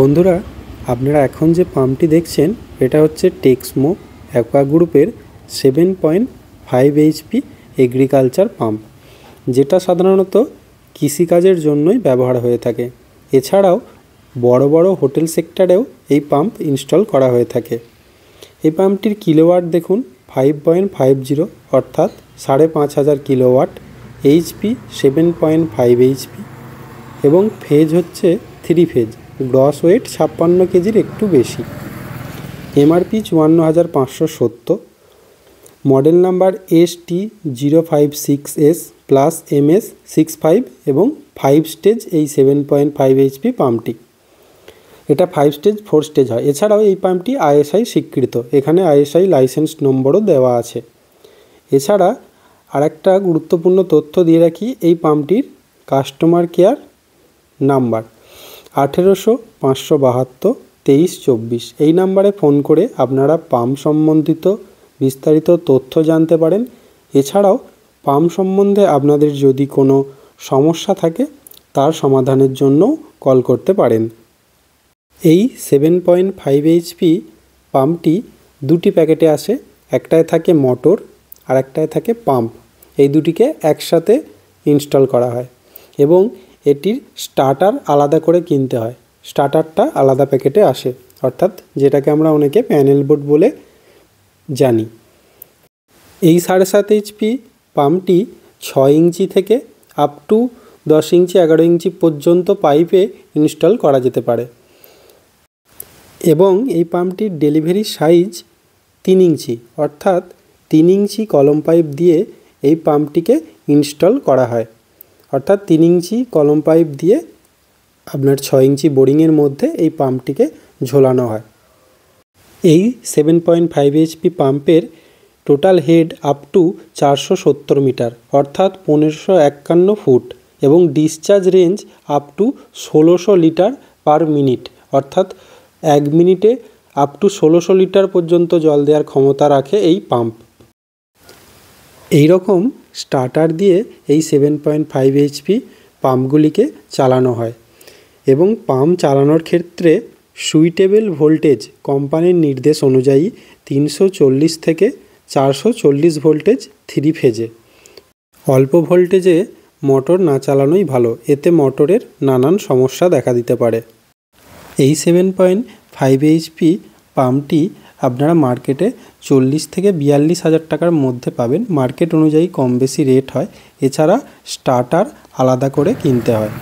বন্ধুরা আপনারা এখন যে পাম্পটি দেখছেন এটা হচ্ছে টেক্সমো অ্যাকোয়া গ্রুপের seven point five HP agriculture pump যেটা সাধারণত কৃষিকাজের জন্যই ব্যবহার হয়ে থাকে এছাড়াও বড় বড় হোটেল সেক্টরেও এই পাম্প ইনস্টল করা হয়ে থাকে এই পাম্পটির কিলোওয়াট দেখুন ফাইভ পয়েন্ট ফাইভ জিরো অর্থাৎ সাড়ে পাঁচ হাজার kilowatt HP seven point five HP এবং ফেজ হচ্ছে থ্রি ফেজ গ্রস ওয়েট ছাপ্পান্ন কেজির একটু বেশি এমআরপি চুয়ান্ন হাজার পাঁচশো সত্তর model number S T zero five six S plus M S six five এবং ফাইভ স্টেজ এই সেভেন পয়েন্ট ফাইভ এইচপি পাম্পটি এটা ফাইভ স্টেজ ফোর স্টেজ হয় এছাড়াও এই পাম্পটি আইএসআই স্বীকৃত এখানে আইএসআই লাইসেন্স নম্বরও দেওয়া আছে এছাড়া আরেকটা গুরুত্বপূর্ণ তথ্য দিয়ে রাখি এই পাম্পটির কাস্টমার কেয়ার নাম্বার আঠেরোশো পাঁচশো বাহাত্তর তেইশ চব্বিশ এই নাম্বারে ফোন করে আপনারা পাম্প সম্বন্ধিত বিস্তারিত তথ্য জানতে পারেন এছাড়াও পাম্প সম্বন্ধে আপনাদের যদি কোনো সমস্যা থাকে তার সমাধানের জন্যও কল করতে পারেন এই সেভেন পয়েন্ট ফাইভ এইচপি পাম্পটি দুটি প্যাকেটে আসে একটায় থাকে মোটর আর একটায় থাকে পাম্প এই দুটিকে একসাথে ইনস্টল করা হয় এবং এটির স্টার্টার আলাদা করে কিনতে হয় স্টার্টারটা আলাদা প্যাকেটে আসে অর্থাৎ যেটাকে আমরা অনেকে প্যানেল বোর্ড বলে জানি এই সাড়ে সাত এইচপি পাম্পটি ছয় ইঞ্চি থেকে আপ টু দশ ইঞ্চি এগারো ইঞ্চি পর্যন্ত পাইপে ইনস্টল করা যেতে পারে এবং এই পাম্পটির ডেলিভারি সাইজ তিন ইঞ্চি অর্থাৎ তিন ইঞ্চি কলম পাইপ দিয়ে এই পাম্পটিকে ইনস্টল করা হয় অর্থাৎ তিন ইঞ্চি কলম পাইপ দিয়ে আপনার ছ ইঞ্চি বোরিংয়ের মধ্যে এই পাম্পটিকে ঝোলানো হয় এই সেভেন পয়েন্ট ফাইভ এইচপি পাম্পের টোটাল হেড আপ টু চারশো সত্তর মিটার অর্থাৎ পনেরোশো একান্ন ফুট এবং ডিসচার্জ রেঞ্জ আপ টু ষোলোশো লিটার পার মিনিট অর্থাৎ এক মিনিটে আপ টু ষোলোশো লিটার পর্যন্ত জল দেওয়ার ক্ষমতা রাখে এই পাম্প এইরকম স্টার্টার দিয়ে এই সেভেন পয়েন্ট ফাইভ এইচপি পাম্পগুলিকে চালানো হয় এবং পাম্প চালানোর ক্ষেত্রে সুইটেবল ভোল্টেজ কোম্পানির নির্দেশ অনুযায়ী তিনশো চল্লিশ থেকে চারশো চল্লিশ ভোল্টেজ থ্রি ফেজে অল্প ভোল্টেজে মোটর না চালানোই ভালো এতে মোটরের নানান সমস্যা দেখা দিতে পারে এই সেভেন পয়েন্ট ফাইভ এইচপি পাম্পটি আপনারা মার্কেটে চল্লিশ থেকে বিয়াল্লিশ হাজার টাকার মধ্যে পাবেন মার্কেট অনুযায়ী কম বেশি রেট হয় এছাড়া স্টার্টার আলাদা করে কিনতে হয়